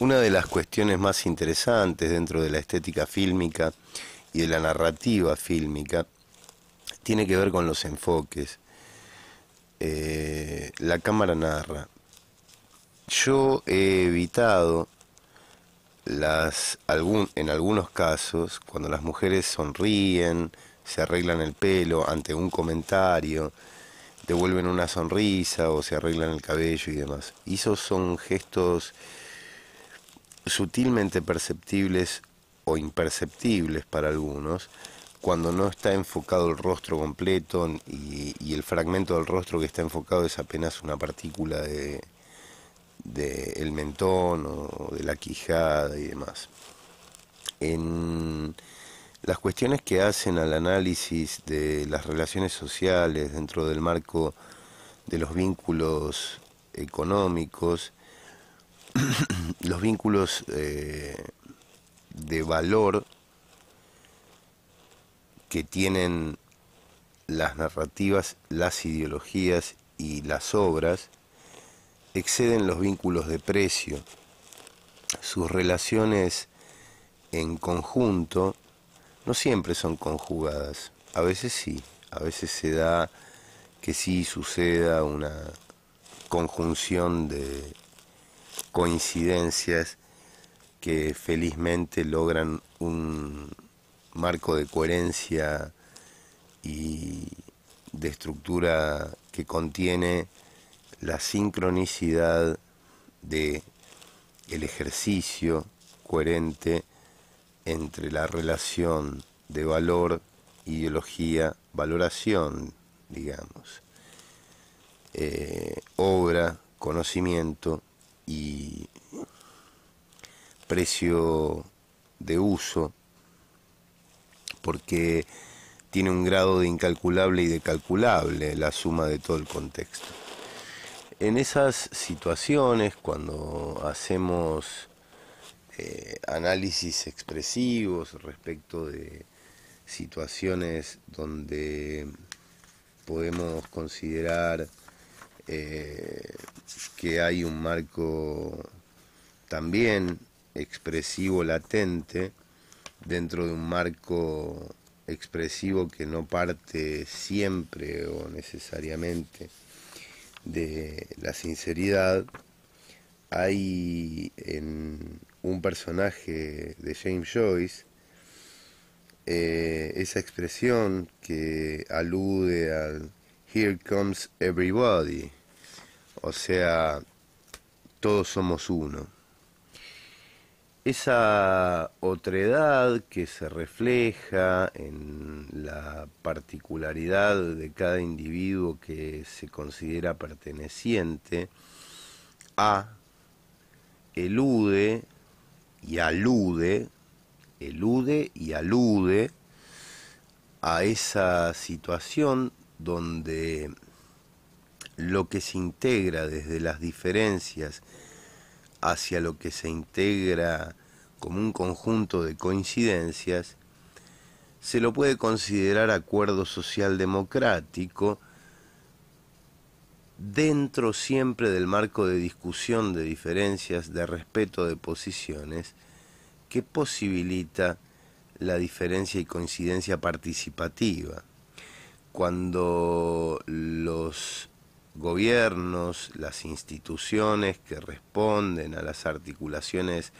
Una de las cuestiones más interesantes dentro de la estética fílmica y de la narrativa fílmica tiene que ver con los enfoques. Eh, la cámara narra. Yo he evitado las algún, en algunos casos cuando las mujeres sonríen, se arreglan el pelo ante un comentario, devuelven una sonrisa o se arreglan el cabello y demás. Y esos son gestos sutilmente perceptibles o imperceptibles para algunos, cuando no está enfocado el rostro completo y, el fragmento del rostro que está enfocado es apenas una partícula del de el mentón o de la quijada y demás. En las cuestiones que hacen al análisis de las relaciones sociales dentro del marco de los vínculos económicos, los vínculos eh, de valor que tienen las narrativas, las ideologías y las obras exceden los vínculos de precio. Sus relaciones en conjunto no siempre son conjugadas. A veces sí, a veces se da que sí suceda una conjunción de coincidencias que felizmente logran un marco de coherencia y de estructura que contiene la sincronicidad de el ejercicio coherente entre la relación de valor, ideología, valoración, digamos, eh, obra, conocimiento y precio de uso, porque tiene un grado de incalculable y de calculable la suma de todo el contexto. En esas situaciones, cuando hacemos eh, análisis expresivos respecto de situaciones donde podemos considerar eh, que hay un marco también expresivo latente dentro de un marco expresivo que no parte siempre o necesariamente de la sinceridad, hay en un personaje de James Joyce eh, esa expresión que alude al Here comes everybody, o sea, todos somos uno esa otredad que se refleja en la particularidad de cada individuo que se considera perteneciente a elude y alude, elude y alude a esa situación donde lo que se integra desde las diferencias hacia lo que se integra como un conjunto de coincidencias, se lo puede considerar acuerdo social democrático dentro siempre del marco de discusión de diferencias, de respeto de posiciones, que posibilita la diferencia y coincidencia participativa. Cuando los gobiernos, las instituciones que responden a las articulaciones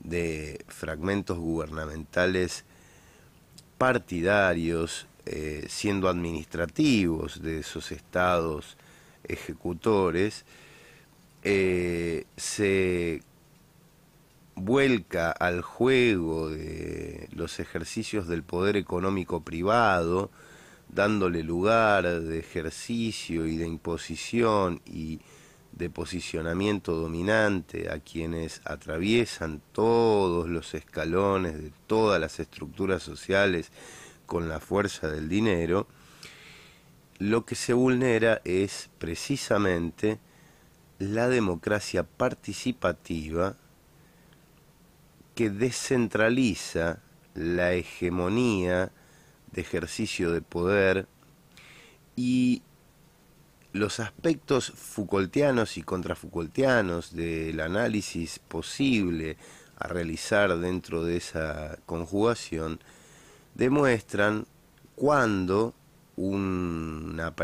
de fragmentos gubernamentales partidarios, eh, siendo administrativos de esos estados ejecutores, eh, se vuelca al juego de los ejercicios del poder económico privado, dándole lugar de ejercicio y de imposición y de posicionamiento dominante, a quienes atraviesan todos los escalones de todas las estructuras sociales con la fuerza del dinero, lo que se vulnera es precisamente la democracia participativa que descentraliza la hegemonía de ejercicio de poder y los aspectos Foucaultianos y contrafoucaultianos del análisis posible a realizar dentro de esa conjugación demuestran cuando una